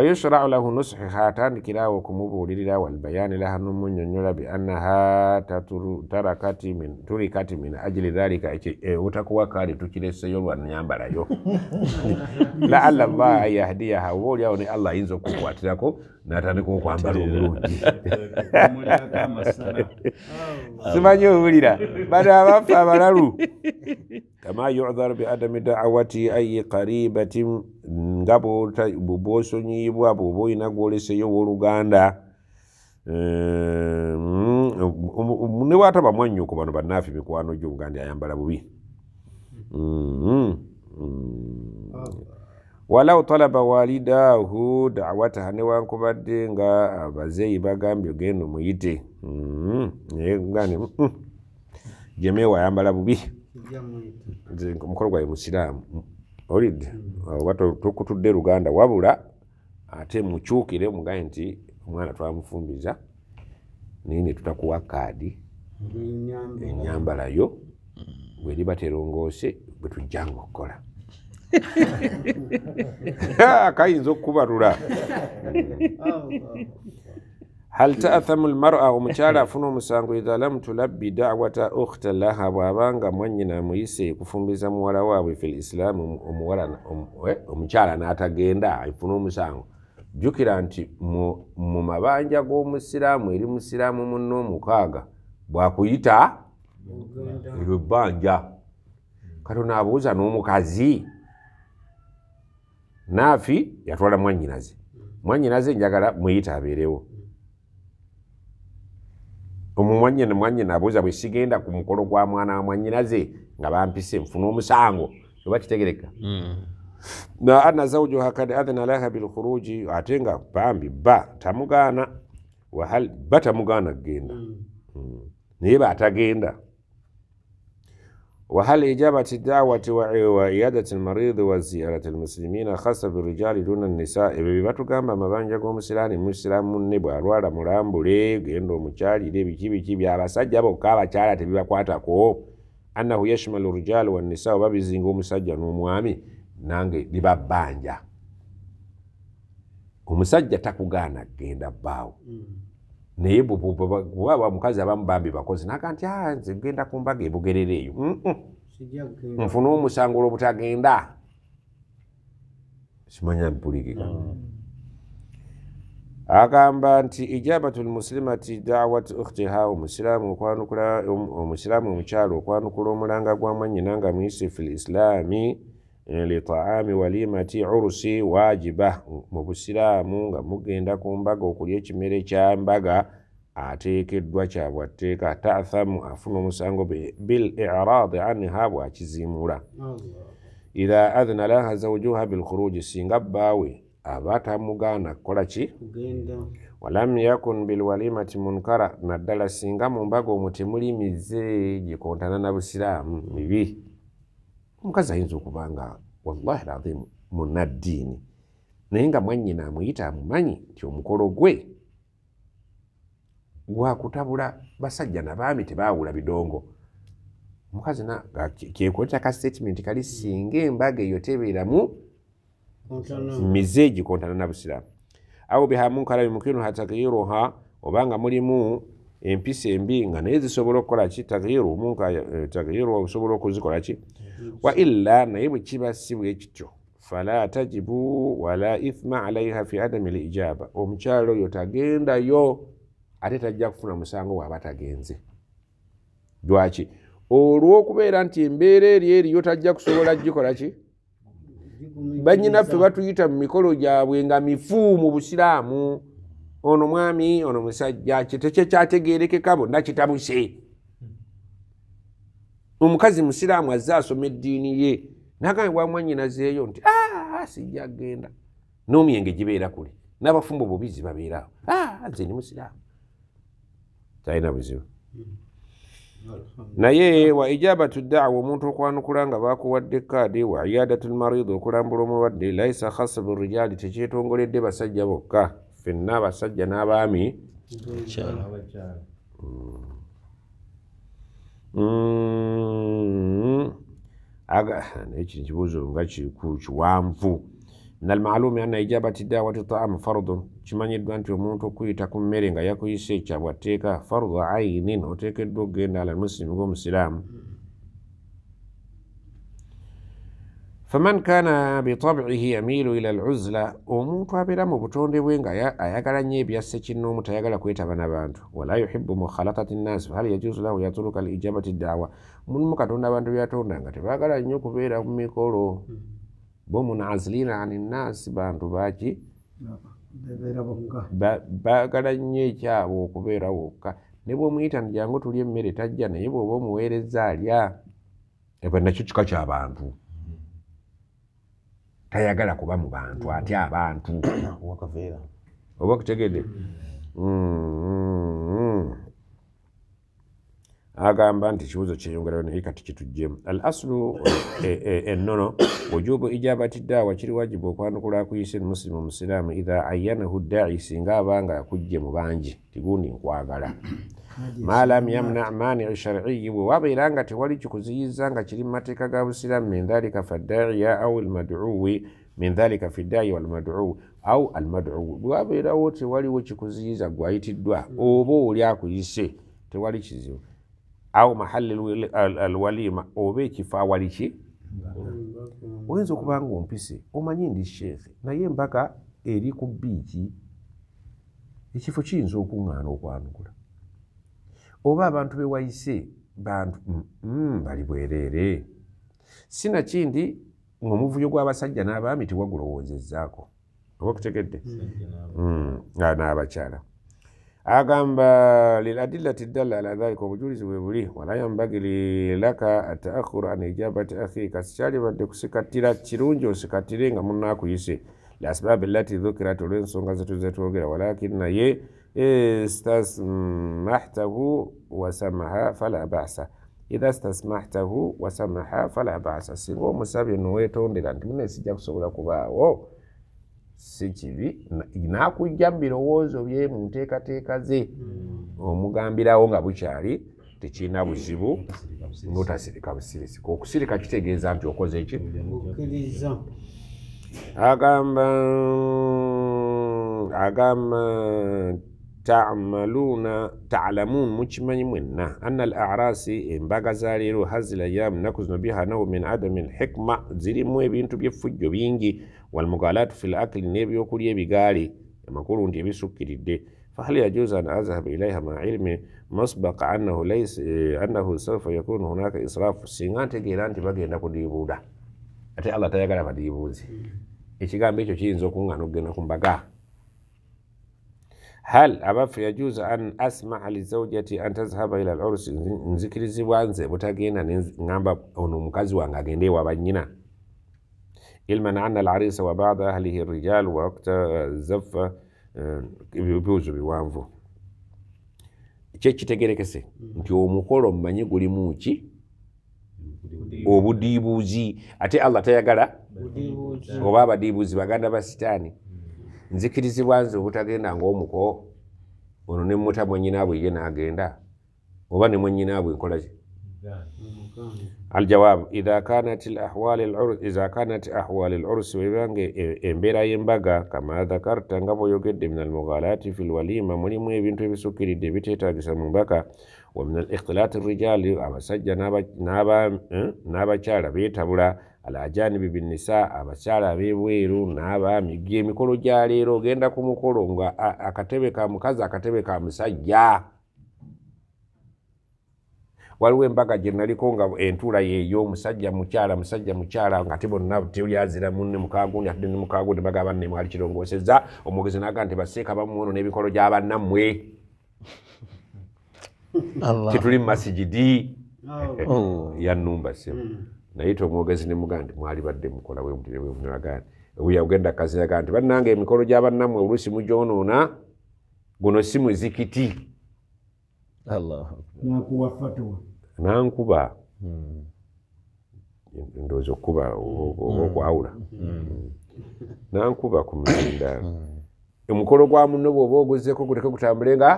fayushrau lahu nusuhi hatani kirawo walbayani laha nomunnyonnyola biannaha turikati min ajili dhalika obutakuwa kaali tukireseyo lwanyambalayo laala llaha an yahdiyaha ne allah ayinza okukwatirako natandika okwambala obulungi simanyi obuwulira bano abaffe abalalu kama yuhar biadami dawati ayi karibati nga bwosonyiyibwa bwoba olina gwoleseyo woluganda ehm, mm, mm, newataba mwanyuku bano banafi mikwano gyo nga ndiayambala bubi mm-hmm. Mm-hmm. walau talaba walidahu dawataha newankubadde nga abazeeyi bagambye ogenda omuyite mm-hmm. gani jemewayambala bubi mm -hmm. omukolo gwawe musiraamu olidde oba tukutudde luganda wabula ate mukyukire mugaye nti omwana twamufumbiza naye netutakuwa kaadi enyambalayo bweriba terongoose bwetujjanga okukola kayinza okukubalula hal taathamu lmara omukyala afuna omusango idha lam tulabbi dawata ukhta laha bw'aba nga mwanyina amuyise okufumbiza muwala waabwe fi lisilaamu omuwala omukyala n'atagenda afuna omusango jukira nti mu mabanja g'omusiraamu eri musiraamu muno omukaaga bwakuyita ebbanja katona abuuza n'omukazi naafi yatwala mwanyinaze mwanyinaze njagala muyita abeerewo omumwanyina mwanyina abuuza bwe sigenda ku mukolo gwa mwana wa mwanyinaze nga bampise nfuna omusango oba kitegereka hmm. naana zaujuha kad adhina laha bilkhuruji ate nga bambi ba tamugaana wahal ba tamugaana kgenda hmm. Hmm. naye batagenda mm. mm. وهل إجابة الدعوة وعيادة المريض وزيارة المسلمين خاصة بالرجال دون النساء ببات كامبا مبانجا قوم سلاني مسلم منيب أروار مرامبولي غيرو مجالي دي بيكي بيكي بيكي بيكي بيكي بيكي بيكي بيكي بيكي بيكي بيكي أنه يشمل الرجال والنساء وبابي زنجو مسجا نوموامي نانجي دي بابانجا ومسجا تاكو غانا باو mm. naye kuba bamukazi abamu bambi bakozi naga nti ah, genda kumbaga ebugerera eyo nfuna omusangula obutagenda simanya mpulikika mm. agamba nti ijabatu lmusilimati dawat ukhtiha omusiraamu omukyalo okwanukula omulanga gwa mwanyina nga muyise fi lislaami litaami walimati urusi wajiba mu busiraamu nga mugenda ku mbaga okulya ekimere kya mbaga ateekeddwa kyabwateeka taathamu afuna omusango bil iraadi anha bwakizimula idha adhina laha zaujuha bilkhuruji singa bbaawe aba tamugaana kukola ki walam yakun bilwalimati munkara naddala singa mu mbaga omwo temuli mize gikontana na busiraamu mibi mm -hmm. omukazi ayinza okuba nga wallahi lazim munaddiini naye nga mwannyina amuyita amumanyi nti omukolo gwe gwakutabula basajja nabaami tebaawula bidongo omukazi kyekoleta ka statement kali singa embaga eyo tebeeramu mize egikontana nabusiraamu abo bihamunkara yumukinu hatagiruha obanga mulimu empisa embi nga naye zisobola okukola ki tagiru omuntu eh, tagiru osobola okuzikola ki waila naye bwekiba si bwe kityo fala tajibu wala ithma alaiha fi adami lijaba omukyalo oyo tagendayo ate tajja kufuna musango waaba tagenze dwaki olwokubeera nti embeera eri eriyo tajja kusobola gikola ki banyinaffe batuyita mu mikolo gyabwe nga mifu mu busiraamu ono mwami ono musajja kitekye kyategerekeka bonna kitabuse omukazi musiraamu azze asoma eddiini ye nagambibwa mwanyinazeeyo nti ah, sijja kgenda nomyenge gibeera kule n'abafumbo bubizi babeeraawo nze ah, ni musiraamu talina buzibu naye wa ijabatu daawa omuntu okwanukula nga bakuwadde kaadi wa iyadatu lmaridi okulambula omulwadde laisa khasa burijaali tekyetongoledde basajja bokka ffenna abasajja n'abaami ekiri kibuuzo nga kikiwanvu minalmaluumi anna ijabati daawat taamu fardun kimanyiddwa nti omuntu okuyita ku mmere nga yakuyisa ekyabwa tteeka fardu ainin oteekeddwa okgenda ala muslimu gomusiraamu mm -hmm. فمن كان بطبعه يميل إلى العزلة ومنك بلا مبتون دي وينغا أيقال نيب يسيك النوم تيقال كويتا بنابانت ولا يحب مخالطة الناس فهل يجوز له يترك الإجابة الدعوة من مكتون دابانت ويتون دانغا تيقال نيوك بيرا ميكولو بمن عزلين عن الناس بانتو باجي baagala nnyo ekyabo okubeera wokka ne bwomuyita ndyangu tuli emmere tajja naye bwoba omuweereza alya ebanakyo kika kyabantu tayagala kuba mu bantu mm. atya abantu oba kutegede mm. mm-hmm. agamba nti ekibuuzo kyeyongerayo naye kati kituggyemu al asulu e, e, ennono ojuubu ejabatiddeawa kiri wajibu okwanukula akuyisa emusilimu omusiraamu iha ayanahu dai singa abanga akugje mu bangi tigundi nkwagala malam yamna mani shariyi wewabeera nga tewali kikuziyiza nga kiri mumateeka ga busiramu minhalika fadaiya au almaduwi min halika fidaiya walmaduwi au almaduwi bwewabeerawo tewaliwo kikuziyiza gwayitiddwa mm. oba oli akuyise tewali kizibu au mahali alwalima oba ekifo awali ki oyinza mm. okubanga ompise omanyi ndi sheekhe naye embaka eri ku biiki ekifo kiyinza okuŋŋaana okwanukula oba abantu be wayise bantu bali bwereere sinakindi ngaomuvuyo gw'abasajja n'abaami tewagulowoozezzaako oba kutegedde nga mm, n'abakyala agamba liladilati dalla ala dhalika obujulizi bwe buli wala yambagi lilaka atakhuru an ijabati akhika sikyalibadde kusikatira kirungi osikatire nga munakuyise liasbabi lati dhukirat olw'ensonga zetuzetwogera walakin naye استسمحته وسمح فلا بأس إذا استسمحته وسمح فلا بأس سيغو مسابي نويتون دلان تمنى سيجاك سوغلا كبا أو sikibi nakujja mubirowoozo bye mu nteekateeka ze omugambirawo nga bukyali tekirina buzibu notasirika busirisi okusirika kitegeeza nti okoze ki agamba agamba tamaluna ta'lamun mukimanyi mwenna anna al arasi embaga za leero hazi layamu nnaku zino bihanahu min adami lhikma zirimu ebintu by'effujjo bingi walmugalaatu fi lakli n'ebyokulya ebigaali amakulu nti ebisukkiridde fahal yajuza an azhaba ilaiha ma ilmi masbaqa annahu, eh, annahu saufa yakunu hunaka israfu singa ntegeera nti bagenda kudiibuuda ate allah tayagala badiibuuzi ekigambo ekyo kiyinza okuŋŋana okugenda ku mbaga hal abafe yajuza an asmaa lizaujati an tazhaba ila lursi nzikirizibwanze butagenda neŋŋamba ono omukazi wange agende ewaba ilman anna alarisa wa bada ahlihi rijal wakta zaffa ebibuuzo biwanvu kyekitegerekese nti omukolo mumanyi gulimu ki obudiibuuzi ate allah tayagala oba abadiibuuzi baganda ba sitaani nzikirizibwa nze obutagenda ngaomuko ono nemuta mwenyinaabwe ye nagenda oba nemwenyinaabwe nkolaki aljawabu iza kanat ahwal alursi webange e, embeera y'embaga kama dhakarta nga bweoyogedde min almughalati fi lwalima mulimu ebintu ebisukiridde ebiteetagisa mu mbaka wa min al ikhtilaati rijaali abasajja eh, n'abakyala betabula alajanibi binisa abakyala ab'ebweru n'abaami gyemikolo gya leero ogenda ku mukolo nga akatebe ka mukazi akatebe ka musajja waliwo embaga gyenaliko nga entuula yeeyo musajja mukyala musajja mukyala ngaate bonna tyazira mune mukagundi atde nemukagundi bagabanne mwali kirongoseza omwogezi naga nti baseeka bamuono n'ebikolo gyabannammwe tituli mu masigidi oh, yanumba sem mm. naye tomwogezi ne muganda mwali badde mukola weyagenda kazi yagaa nti bannanga emikolo gyabannammwe olusi mujonoona guno si muzikiti nankuba hmm. ndowooza okuba obaokwawula hmm. hmm. nankuba ku mulinda omukolo gwa muno bweoba oguzeko guteke gutambule nga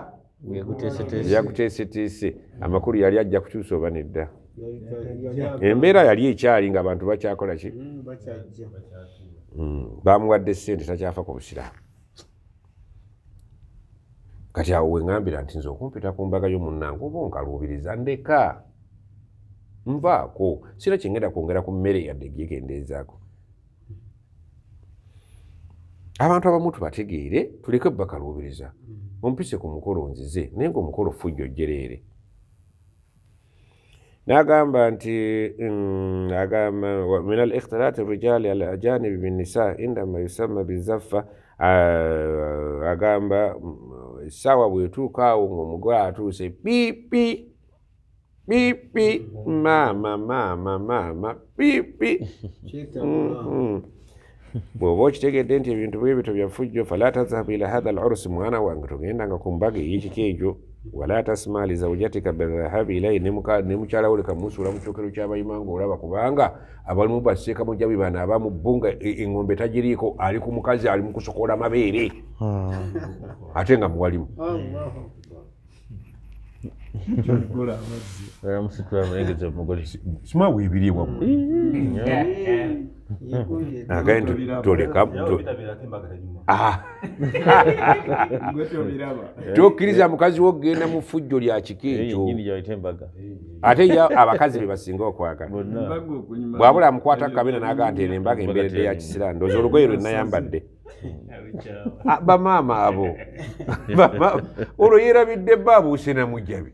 yaguteeseteese amakulu yali ajja kukyusa oba nedda embeera yali ekyali nga abantu bakyakola ki mm, bamuwadde mm, sente takyafa ku busiraamu kati awo weŋambira nti nze okumpita ku mbaga y'omunnanga oba onkaluubiriza ndeka nvaako sira kyengenda kwongera ku mmere yadde gyekendezaako abantu abamu tubategeere tuleke bakaluubiriza mm. ompise ku mukolo nzize naye ngaomukolo fujjo jereere nagamba nti mm, agamba min alikhtilat ikhtilati rijali al ajanibi indama yusamma bizaffa agamba mm, sawa bwetuuka awo ngaomugole atuuse piipi piipi maama maama maama piipi mm, bw'oba okitegedde nti ebintu bwebito byafujjo fala tazhabu ila hatha al urusi mwana wange togendanga ku mbaga ey'ekiki wala tasma lizaujatika bedhahabi ilai nimukyala wuli kamusuula mukyokero kyabayima ngaolaba kubanga abalimu basiekamu jabibana abamubunga eŋombe tagiriiko ali ku mukazi ali mukusokola mabeere ate nga muwalimu simawebiriewa agae tokiriza ah. mukazi wokgenda mu fujjo lya kiki ekyo ate ye abakazi bebasinga okwagala bwabula amukwata kukabina nagaa nti en embaga emberedde ya kisira ndoozi olugoye lwenayambadde ah, bamaama abo olwo yerabidde bbaabuuse namujabi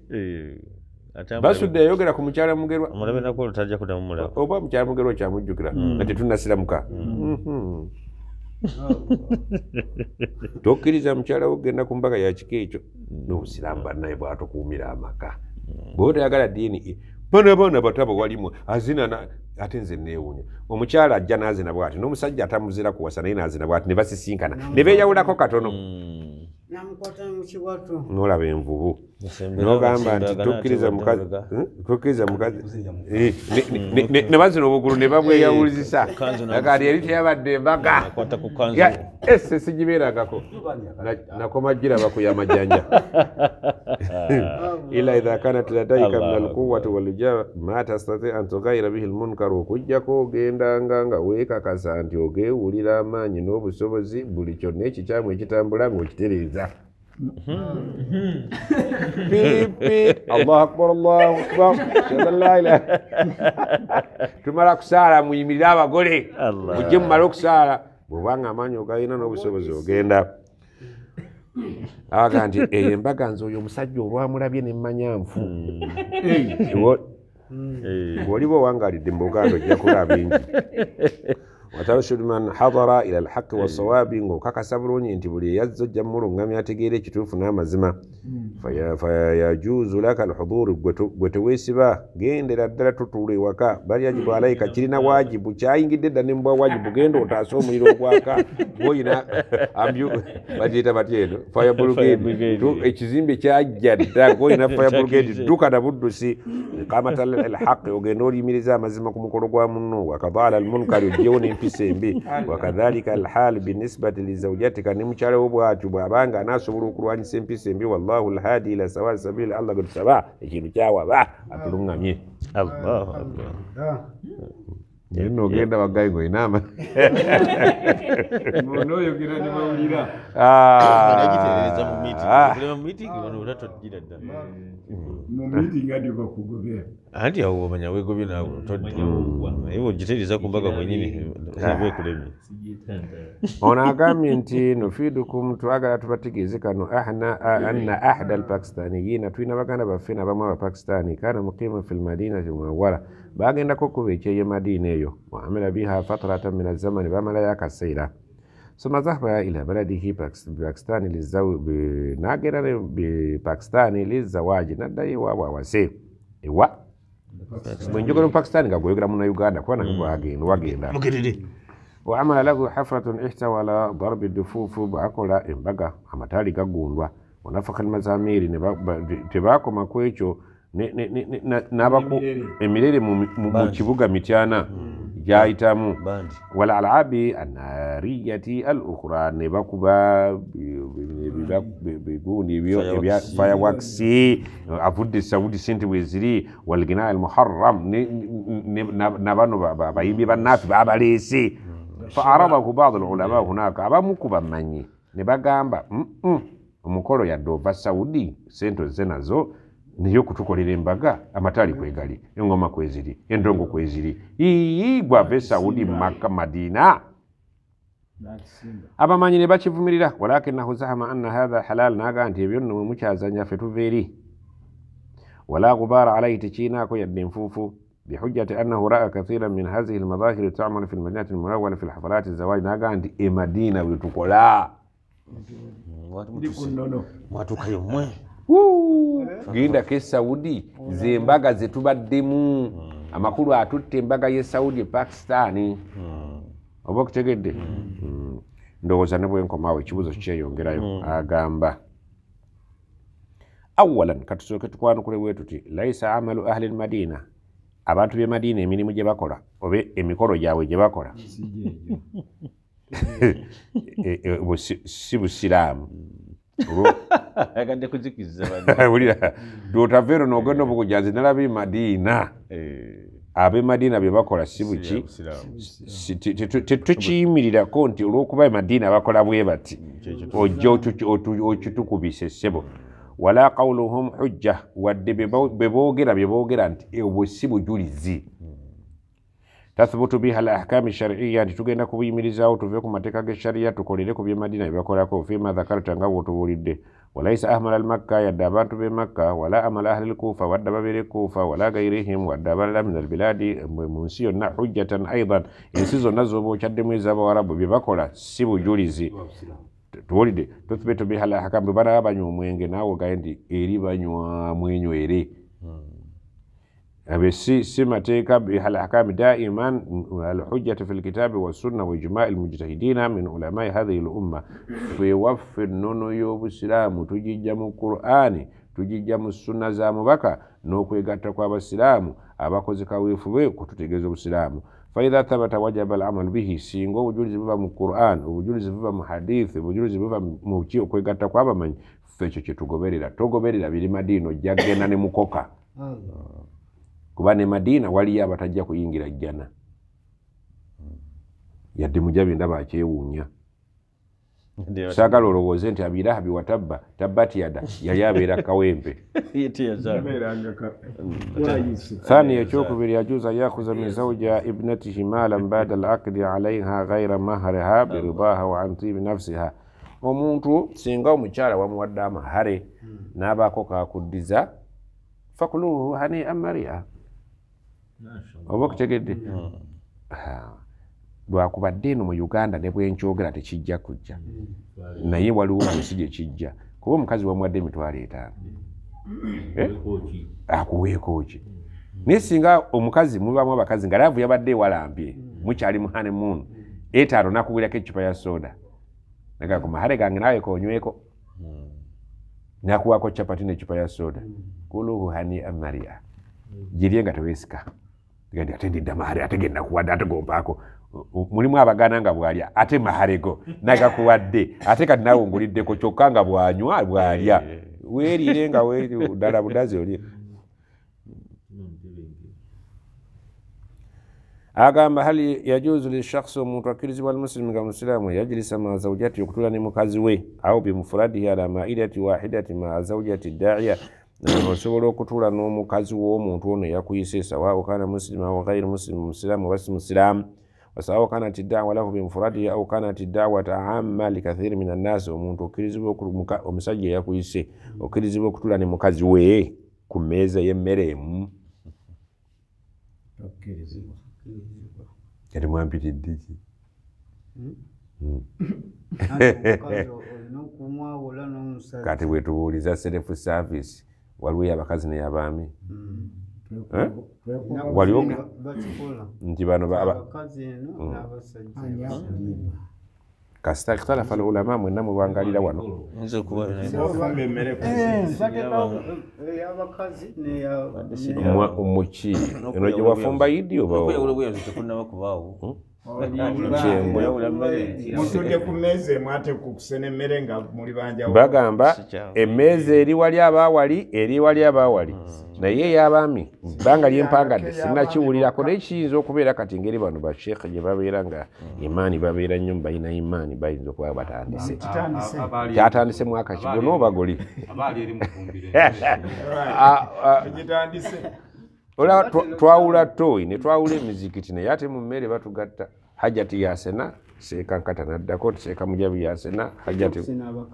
basudde yayogera ku mukyala mugerwaoba mukyala mugerwa kyamujjukira hmm. nga tetunasiramuka hmm. tokkiriza mukyala wogenda ku mbaga yakiko ekyo n'obusiramu bannaye bwatukuumira amaka hmm. bwotayagala diini banabaana batabo walimu azina ate nze neewuunya omukyala ajja n'azinabw ati n'omusajja atamuzira kuwasa naye n'azinabw ati ne basisinkana ne beeyawulako katono nolaba envubu nogamba nti tukkiriza mukazi nebazina obugulu ne babweyawulizisa agati yali teyabadde embaga ese sigibeerangako nakomagiraba ku yamajanja ila idha kanat ladaika min alquwati walijaa ma tastati an tugayira bihi lmunkaru okujjako ogendanga nga weekakasa nti ogewulira amaanyi n'obusobozi buli kyonna ekikyamu ekitambula ngaokitereza الله بيب بيب الله اكبر الله اكبر اشهد ان لا اله الا الله ثم لك سارة ميميداوا غوري الله وجم لك سارة وبان امان يوغا ينا نو بسوبزو غيندا aga nti embaga nze oyo omusajja olwamulabye nemmanya nfu hmm. woliba hmm. hmm. owangaalidde mu buganda ojja kulaba bingi watashud man hadara ila lhaqi wasawaabi ngaokakasa bulungi nti buli eyazza ojja mulungamya ategeera ekituufu n'amazima fayajuzu laka alhuduuri gwe teweesiba gendera ddala tutuula ewaka baliagi balayika kirina wajibu kyayingidde dda nimubwa wajibu genda otaase omuliro ogwaka goyina bagiyita batya eno fayabulgedekizimbe kyajja dda goyina fayabulgedi dduka nabuddusi kamata lhaqi ogenda oliyimiriza amazima ku mukolo gwa muno wakadaala almunkari ojjewo episembi wakadhalika alhal binisbati lizaujatika ni mukyala wo bwatyo bwabanga anaasobola okulwanyisa empisa embi wallahu lhadi ila sawa sabili allah getusaba ekintu kyawaba atuluŋŋamye allahu allah nogenda ugenda ngo inama mbono yo gira ni maulira ah mu meeting mu meeting bano uratogira da mm. mm. mu meeting hadi bakugobea hadi au banya wego bina mm. todiwa hivyo jitereza kumbaga mwenyine sababu kulemi ona agambye nti nufidukum twagala tubatigize kano ahna anna ahda pakistaniyina twina baganda baffe nabamu abapakistaani kana muqima fi lmadinati munawwara bagenda kokkuba eky'ey'emadiina eyo waamila biha fatratan min azamani bamalayo akaseera suma zahaba ila baladihi pakistani n'agenda ne pakistani lizawaaji naddayo ewaabwe awase ewa bwenjogera mu pakistani nga gweoyogera munauganda kuba nago mm. wagenda waamala lahu hafratun ihtawala darbi dufuufu bakola embaga amataali gagundwa wanafaka almazamiri tebaakoma ku ekyo n'abako emirere mu kibuga mityana gyayitamu walalabi anariyati al ukura ne bakuba bigundi ebyo ebya avudde saudi sente weziri walgina al muharram nabano abayimbi bannaffe babaleese faarabahu ba lulama hunaka abamu ku bamanyi ne bagamba omukolo yadde ova saudi sente zenazo nazo niyo kutukolera embaga amatali kwegali engoma kweziri endongo kweziri iyi gwava e saudi mumaka madiina abamanyi ne bakivumirira walakinahu zahama anna hatha halal naga nti ebyo nno mwe mukyazanya ffe tuva eri wala gubaara alaihi tekiriinaako yadde enfuufu bihujjati annahu raa kathiran min hazihi lmadhahiri tamalu fi lmadinati lmunawwala fi lhafalati zawaji naga nti e madiina bwetukola mm, mwatukayo mmwe Eh? genda ke saudi zembaga zetubaddemu hmm. amakulu atutta embaga ye saudi epakistani hmm. oba okutegedde hmm. ndowooza ne bwenkomaawo ekibuuzo kikyeyongerayo agamba awalan katusooke tukwanukule bwe tuti laisa amalu ahli lmadiina abantu bemadiina emirimu gyebakola oba emikolo gyabwe gyebakola e, e, e, si busiraamu Oh. yagadde kuzikiriza awulira lwotava ero nogenda obukujanzi nalaba emadiina eh. abemadiina bye bakola si buki tetukiyimirirako nti olwokuba emadiina bakola bwe bati mm, ojja okitukubisa essebo wala kauluhum hujja wadde bye boogera bye boogera nti obwo si bujulizi tathubutu biha alahkami shariya nti tugenda kubuyimirizawo tuve ku mateeka gesharia tukolere ku byemadina byebakolako fima dhakarta nga bwotubulidde walaisa ahmal almakka yadde abantu be makka wala amal ahli alkufa wadde ababeire kufa wala gairihim wadde abalala min albiladi mu nsi yonna hujjatan aidan ensi zonna zoba okyaddemu ezabawarabu byebakola si bujulizi tuwulidde tuthbitu biha alahkam bwe banaba banywa omwenge naawe gaye nti eri banywa mwenywere hmm. si, si mateeka bihal ahkami daiman alhujjatu fi lkitabi wassunna wa ijmai lmujtahidina min ulamai hadhihi lumma fe waffe ennono y'obusiraamu mu qur'ani tugijja mu sunna za mubaka n'okwegatta kw'abasiraamu abakoze kaweefube kututegeeza obusiraamu faidha thabata wajaba alamalu bihi singa obujulizi buva mu quran obujulizi buva mu hadithi obujulizi buva muki okwegatta kw'abamanyi ffe kyetugoberera togoberera biri madiini ojja kgenda ne kuba ne madiina waliyo abatajja kuyingira jjana hmm. yadde mujabi ndaba akyewuunya saagala olowooze nti abirahabi watabba tabbati yali abeera kawempe thaniya ekyokubiri yajuza yakuza min zauja ibnatihi maalan baada alaqdi alaiha gaira mahariha biridaha wa antibi nafsiha omuntu singa omukyala wamuwadde amahare hmm. n'abaako kakuddiza fakuluhu hanian maria obokutya gedde hmm. lwakubadde eno mu uganda ne bwenkyogera tekijja kujja hmm. naye waliwo munsi gye kijja kuba omukazi wamuwadde emitwalo etaano akuweekooki hmm. eh? naye singa omukazi mubamu abakazi nga laavu yabadde ewalambye mukyali muhanemuunu etaano nakugulako ecupa ya soda ku mahale gange naawe konyweko nakuwako capati necupa ya soda kuluhu hani amaria girye nga tewesika gandi ate ndidda mahare ate gendakuwadde ate gompaako mulimu abagana nga bwalya ate mahareko nagakuwadde ate kati nawunguliddeko kyokka nga bwanywa bwalya eh, eh, eh. weriire nga ddala budazi oli agamba hal yajuzu lishakhsi omuntu akkirizibwa almusilimu nga musilaamu yajirisa maa zaujati okutula ne mukazi we au bimufuradihi ala mairati wahidati maa zaujati daiya osobola okutuula n'omukazi w'omuntu ono eyakuyisa sawaabu kana musilima wagairu muslimu musiraamu oba si musiraamu wasawaabu kanat daawa lahu binfuradi au kanat daawata amma likathiri min annaasi omuntu omusajja eyakuyise okkirizibwa okutuula ne mukazi we ku mmeeza y'emmere emu erimwampiridde ki hmm? Hmm. kati bwetubuuliza selefu saavisi waliwoyo hmm. eh? abakazi neyabaami hmm. kasita kitalafa lulama mwena mubangalira wano eh, muki eno gyewafumba yidi obawo bagamba emmeezi eri wali abaawali eri wali abaawali hmm, naye eyabaami hmm. bbanga lyempangadde sinakiwulirako naye kiyinza okubeera kati ngeri bano bashekh gye babeera nga hmm. imaani babeera nnyo mubalina imaani bayinza okuba batandise kyatandise mwaka kigonoobagoli olaba twawula toyi ne twawula emizikiti naye ate mu mmere batugatta hajati yasena seeka nkata naddako seeka mujabi yasena hajatisebo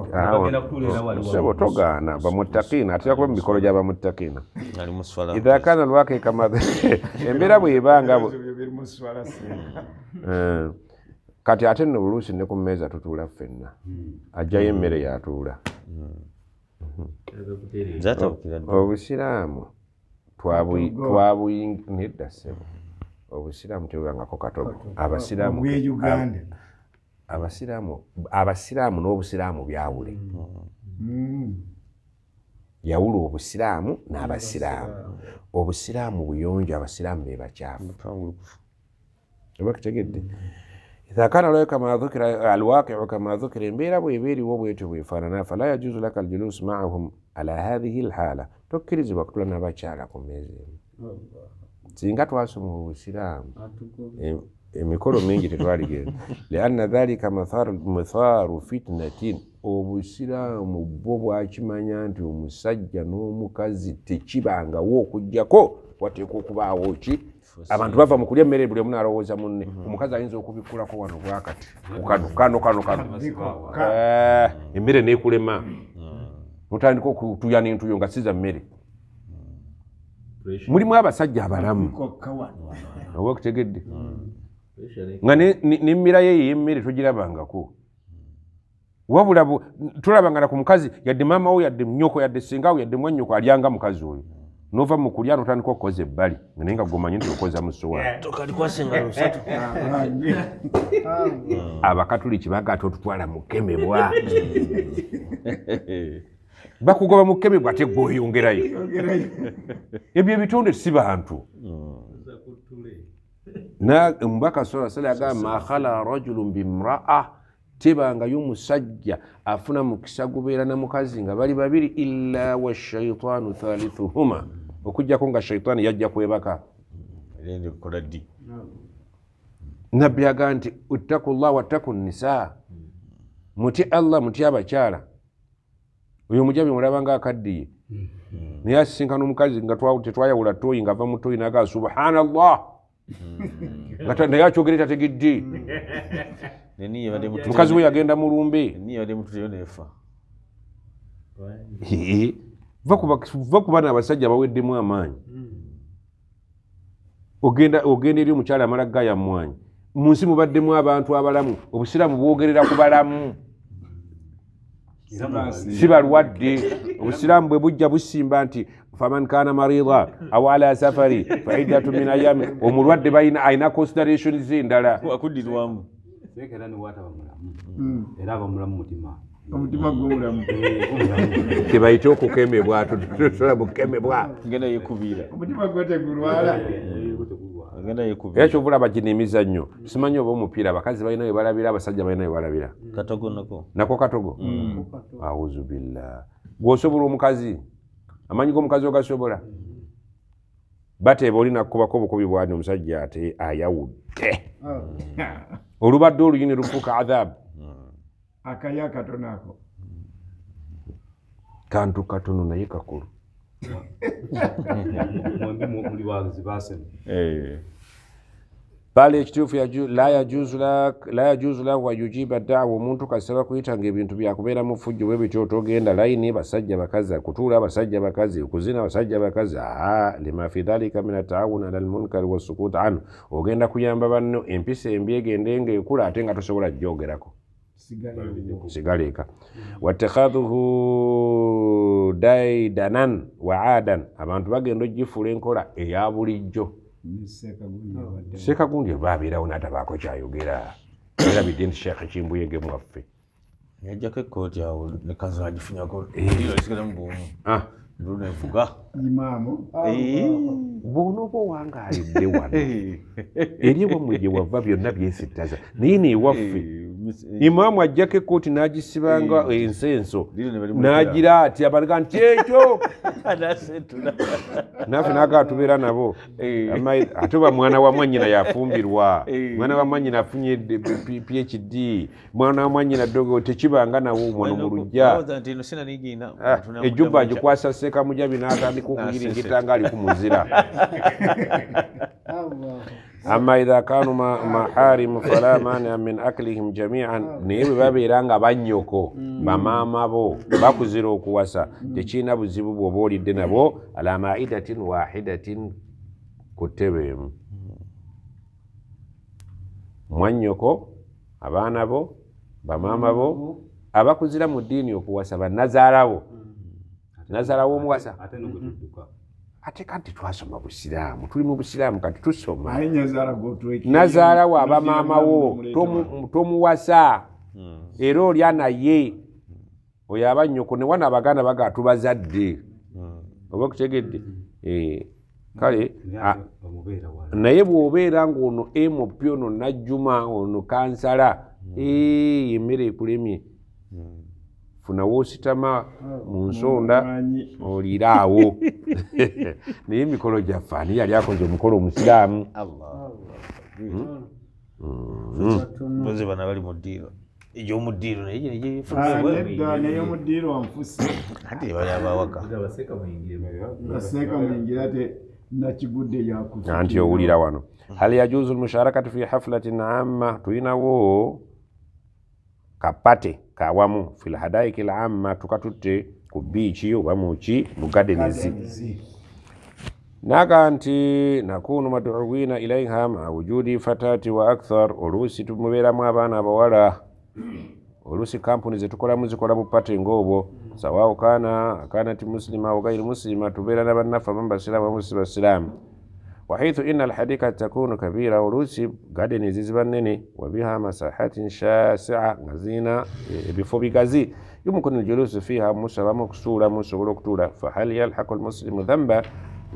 oh, ah, togaana bamuttakiina atera kuba mubikolo gya bamuttakiina idha kana lwakeekamaze embeera bwebangabwe kati ate nno oluusi ne ku mmeeza tutuula ffenna hmm. ajjayo hmm. emmere yatuula hmm. obusiraamu twabuyinnedda ssebo obusiraamu tebubangako katogo abasiraamu n'obusiraamu byawule yawula obusiraamu n'abasiraamu obusiraamu buyonjo abasiraamu be bakyafu obakitegedde إذا كان لك ما ذكر الواقع كما ذكر بيرا بوي بيري وبو يتبو يفرنا فلا يجوز لك الجلوس معهم على هذه الحالة تكريز بك لنا بچا لكم يزيم زينك تواسم هو السلام ميكورو مينجي تتواري لأن ذلك مثار مثار فتنة أبو السلام بوبو أجمانيان تيو مسجن ومكازي تيشيبا أنغا ووكو جاكو واتيكو كبا ووشي abantu bava mu kulya emmere buli omu naalowooza munne omukazi ayinza okubikulako wano bwakati kukano kano kano kano emmere eh. mm. nekulema notandika mm. mm. okutuya nentuyo nga siza mmere mulimu abasajja abalamu oba okutegedde nga nemmira yeyo eyemmere togirabangako wabula tulabangana ku mukazi yadde maama wo yadde munyoko yadde singawo yadde mwanyoko alyanga mukazi oyo nova mukulya notandika okukoza ebbali naye nga gomanyi nti okoza musowaalikwasenalsatu eh, eh, eh, abakatuliki bagati otutwala mukemebwa bakugoba mukemebwa ate gweoyongerayo ebyo ebitonde si bantu omubaka sa sala agamba makhala rajulu bimraa tebangayo omusajja afuna mukisa gubeera na mukazi nga bali babiri illa washaitaanu thalithuhuma okujjako nga shaitaani yajja kwebaka nabbi agaa nti ottaku llah wattaku nisa muti allah muti abakyala oyo mujabi mulabanga akaddiye hmm. naye asisinkana omukazi nga tetwayawula toyi ngaava mutoyi naga subhana llah hmm. naye akyogere tategidde mukazi we yagenda mulumbe va ku baana abasajja baweddemu amaanyi ogenda eri omukyala amala gaya mwanyi mu nsi mubaddemu abantu abalamu obusiraamu bwogerera ku balamu si balwadde obusiraamu bwe bujja busimba nti faman kana marida aw ala safari faidatu min ayami omulwadde alina consideration zendala omutima gwobulamu kibaite okukemebwa tosobola bukemebwa genda yekubira omutima gwe tegulwala ekyobulaba gi nemizanyo simanyi oba omupiira abakazi balina webalabira abasajja balina webalabira nako katogo mm. mm. auzubillah gwosobola omukazi amanyi gomukazi ogasobola bateba oli nakkubako obukubi bwani omusajja ate ayawudde oh. olubadde oluyini lufuuka adhabu akaya katono ako kantu katono naye kakulu eh. pale ekituufu la yajuzu lahu wayujiba daawa omuntu kasaba kuyitanga ebintu byakubeera mufujjo bwe bityo togenda layini basajja bakazi akutuula basajja bakazi okuzina basajja bakazi aa lima fi dhalika min ataawun ala lmunkari wasukut anu ogenda kuyamba banno empisa embi egende nga ekula ate nga tosobola jjogerako sigale eka watakhadhuhu daidanan wa adan abantu bagenda ogifuula enkola eya bulijjo sheeka gundi oh. ebabeerawo naata baako kyayogera era bidde nti sheekha kimbuyege mwaffe yajjako ekooti awo nekanza agifunyako esigalemu eh. bumu lunevuga ah. imamu ah, eh. bwona oba owangaalidde wano eri ewamwe gye wava byonna byesittaza naye neewaffe eh, Eh, imamu ajjako ekooti n'agisibanga ensenso n'agira ati abaga nti ekyo naffe nagala tubeera nabo eh. ate oba mwana wa mwanyina yafumbirwa eh. mwana wa mwanyina afunye phd mwana wa mwanyina dogo tekibanga nawo omwana ah, omulujja ejjuba gikwasa seekamujabi n'atandika okuyiringitanga ali ku muzira أما إذا كانوا ما محارم فلا مانع من أكلهم جميعا نيبي بابي رانغا بانيوكو بما ما بو باكو زيرو كواسا تشينا بو زيبو بو بولي دينا بو على مائدة واحدة كتبهم mwanyoko abaana bo bamaama bo abakuzira mu ddiini okuwasa bannazaalawo nazaalawo omuwasa ate kati twasoma busiraamu tuli mu busiraamu kati tusoma nazaala wa bamaama wo tomuwasa hmm. era olya naye oyo abanyoko ne wana abaganda baga tubazadde hmm. oba okutegedde hmm. eh, kale naye bw'obeera ng'ono emopi ono najjuma ono kansala eh, emmere ekulemye funa woositama ah, mu nsonda naye emikolo gyaffe ani yali akoze omukolo omusiraamu ah, mpozi hmm? hmm. hmm. bana bali mu egy'omuddiiro ah, owulira wano hal yajuzu lmusharakatu fi haflatin amma tulinawo kapate kawamu fil hadaiki lamma tukatute ku biici oba muki mu nti nakunu maduwina ilaiha ma wujudi fatati wa akthar olusi tumuberamu abaana abawala olusi kampuni zetukolamu zikola bupate ngaobwo sawawu kana kanati muslima au gairi musilima tubeera na bannaffe abamu وحيث إن الحديقة تكون كبيرة وروسي قادني زيزبانيني وبها مساحات شاسعة غزينة بفوبي غزي يمكن الجلوس فيها مسرى مكسورة مسرى مكسورة فهل يلحق المسلم ذنبا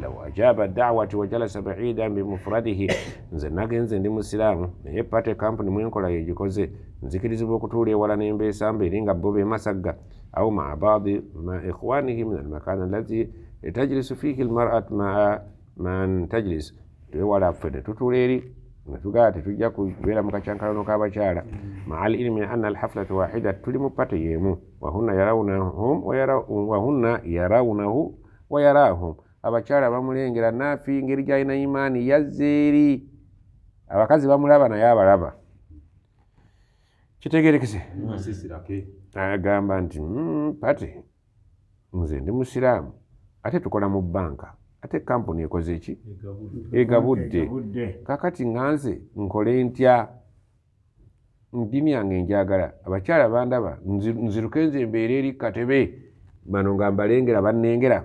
لو أجاب الدعوة وجلس بعيدا بمفرده نزناك نزن دي مسلام إيه نيباتي كامب نمينكو لا يجيكوزي نزيكي نزبو كتوري ولا نيمبي سامبي رينغ بوبي مسجة أو مع بعض ما إخوانه من المكان الذي تجلس فيه المرأة مع man tajlis ewalaffe netutula eri netugaa tetujja kubeera mukacyankalano kabakyala mm. maa lilmi anna alhafulatu wahida tuli mupate yemu wahunna yarawunahu wayarahum abakyala bamulengera nafi ngeri gyalina imaani yazeeri abakazi bamulaba naye abalaba kitegerekese agamba nti hmm, pate nze ndi musiraamu ate tukola mu banka ate kampuni ekoze eki egabudde kakati nga nze nkole ntya ndimi yange njagala abakyala bandaba nziruke nze mbeera eri katebe bano nga mbalengera bannengera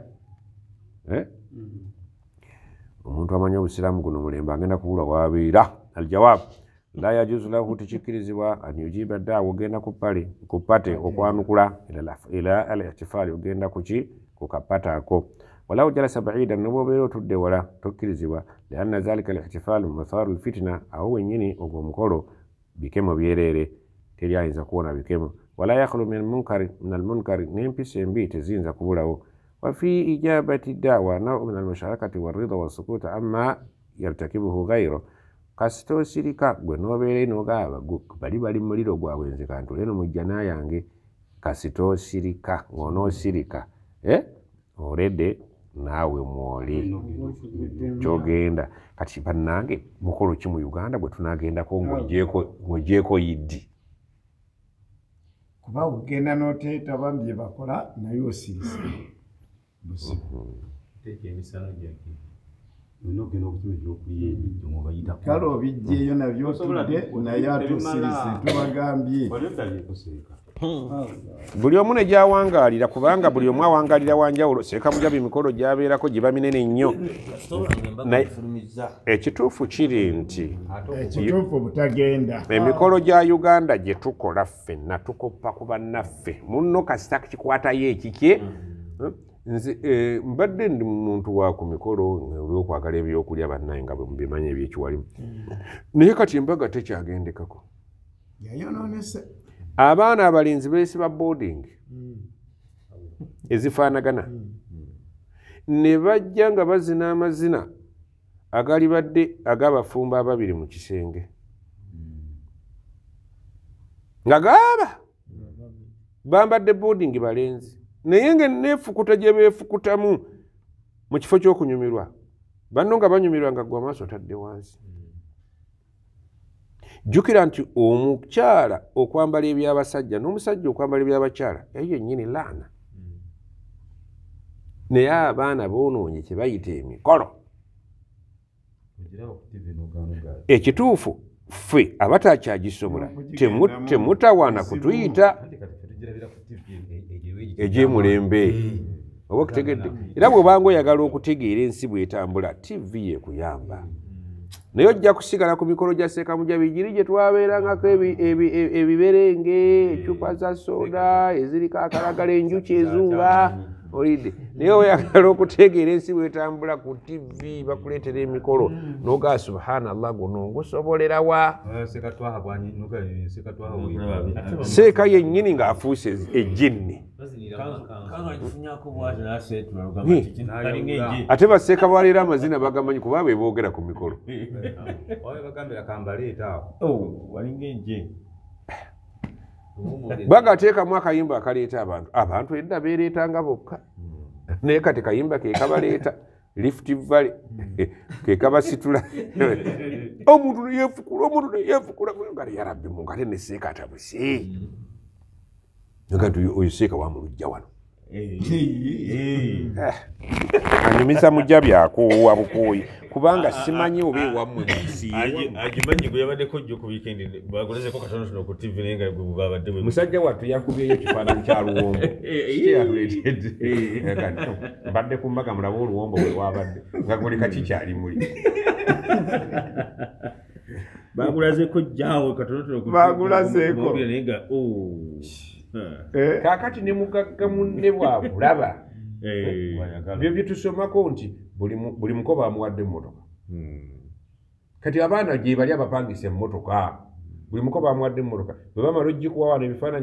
eh? mm-hmm. omuntu amanyi obusiraamu guno mulembe agenda kubula wabeera aljawabu la yajuzu lahu tekikkirizibwa an yujiba daawa ogenda kupate okwanukula ila al itifaali ogenda kuki kukapata ako walaw jalasa baidan nobo beero otudde wala tokkirizibwa lianna zalika lihtifaalu masaaru lfitina awo wennyini ogwo mukolo bikemo byereere teri ayinza kuwona bikemo wala yakhlu min almunkari n'empisa embi teziyinza kubulawo wafi ijabati daawa nawu min almusharakati warida wasukuuti amma yartakibuhu gairo kasita osirika gwe nobeera nogaaba bali bali muliro gwabwe nze kantule eno mujjana yange kasita osirika ng'onoosirika oredde naawe mwoli kyogenda kati bannange mukolo ki mu uganda bwe tunagendako ngaogyeko yiddi kuba ogenda noteeta bambi yebakola naye osirisa mm-hmm. kale obijja eyo nabyo otudde naye atusirise tubagambye buli omu ne gyawangaalira kubanga buli omu awangaalira wanjawulo seeka mujaba emikolo gyabeerako giba minene nnyo ekituufu kiri nti emikolo gya uganda gye tukola ffenna tukoppa ku bannaffe munno kasita kikwatayo ekikye mm. nze eh, mbadde ndi muntu wa ku mikolo olwokwagala ebyokulya bannaye nga bwemubimanya ebyekiwalimu mm. naye kati embaga tekyagendekako yayonoonese abaana abalinzi beesiba boarding hmm. ezifaanagana hmm. ne bajja nga bazina amazina agali badde ag'abafumba ababiri mu kisenge hmm. nga gaaba bambadde boarding balenzi naye nga neefukuta gye beefukutamu mu kifo ky'okunyumirwa banno nga banyumirwa nga ggwe amaaso otadde wansi jjukira nti omukyala okwambala ebyabasajja n'omusajja okwambala ebyabakyala yayo yennyini laana naye abaana boonoonye kye bayita emikolo ekituufu ffe abatakyagisobola temutawaana kutuyita egyemulembe oba okutegedde era bw'obanga oyagala okutegeera ensi bwetambula tivi ekuyamba naye ojja kusigala ku mikolo gya sekamujabi giri gye twaberangako ebiberenge ecupa eh, za soda ezirikakalagala enjuki ezuuba olidde naye oyagala okutegeera ensibu etambula ku tivi bakuleetera emikolo hmm. nogaa subhanallah guno ngusobolera wa eh, seeka eh, hmm. hmm. eh, yennyini ng'afuuse ejjinni ate baseeka baleero amazina bagamanyi kuba be boogera ku mikolo bagateekamu akayimba akaleeta abantu abantu edda beeretanga bokka hmm. naye kati kayimba kekabaleeta lift valle hmm. kekabasitula omuntu neyefukula omuntu neyefukula ngali yarabbi mungale neseeka atabuse hmm. oyo seeka wamulujja wano anyumiza mujja byakuwa bukuuyi kubanga ah, ah, simanyi obe ah, wamwe musajja wattu yakubyeyo ekifaananyi kyaluwombo mbadde ku mbaga mulabe oluwombo bwe wabadde gagoleka kikyali muli bagulazeko jawe katonotonobagulazeko Eh. Eh, kaakati ne mugagga munne bwabulaba eh. byo byetusomako nti buli mukoba amuwadde emmotoka hmm. kati abaana gyebali abapangisa emmotoka buli mukoba amuwadde emmotoka bwe bamala ogikuwawa nebifaananyi